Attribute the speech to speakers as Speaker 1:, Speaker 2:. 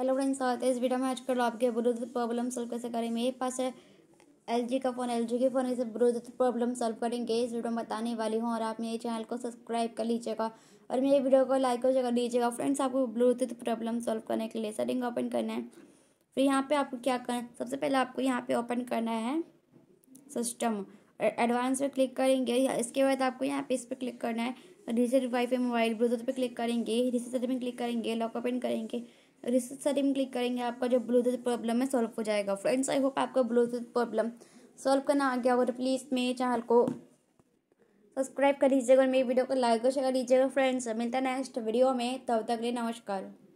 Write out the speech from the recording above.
Speaker 1: hello friends इस video में आज कल आपके ब्लूटूथ प्रॉब्लम सॉल्व कैसे करें मेरे पास है एल जी का फ़ोन एल जी के फ़ोन इसे ब्लूटूथ प्रॉब्लम सॉल्व करेंगे इस वीडियो में बताने वाली हूँ और आप मेरे चैनल को सब्सक्राइब कर लीजिएगा और मेरे वीडियो को लाइक और कर लीजिएगा फ्रेंड्स आपको ब्लूटूथ प्रॉब्लम सॉल्व करने के लिए सेटिंग ओपन करना है फिर यहाँ पर आपको क्या करना है सबसे पहले आपको यहाँ पर ओपन करना है सिस्टम एडवांस पे क्लिक करेंगे इसके बाद आपको यहाँ पे इस पर क्लिक करना है वाई वाईफाई मोबाइल ब्लूटूथ पे क्लिक करेंगे रिसेट सेटिंग क्लिक करेंगे लॉकअप इन करेंगे रिसेट सेटिंग क्लिक करेंगे आपका जो ब्लूटूथ प्रॉब्लम है सॉल्व हो जाएगा फ्रेंड्स आई होप आपका ब्लूटूथ प्रॉब्लम सॉल्व करना आ गया और तो प्लीज़ मेरे चैनल को सब्सक्राइब कर दीजिएगा और मेरी वीडियो को लाइक और शेयर कर दीजिएगा फ्रेंड्स मिलता है नेक्स्ट वीडियो में तब तक लिए नमस्कार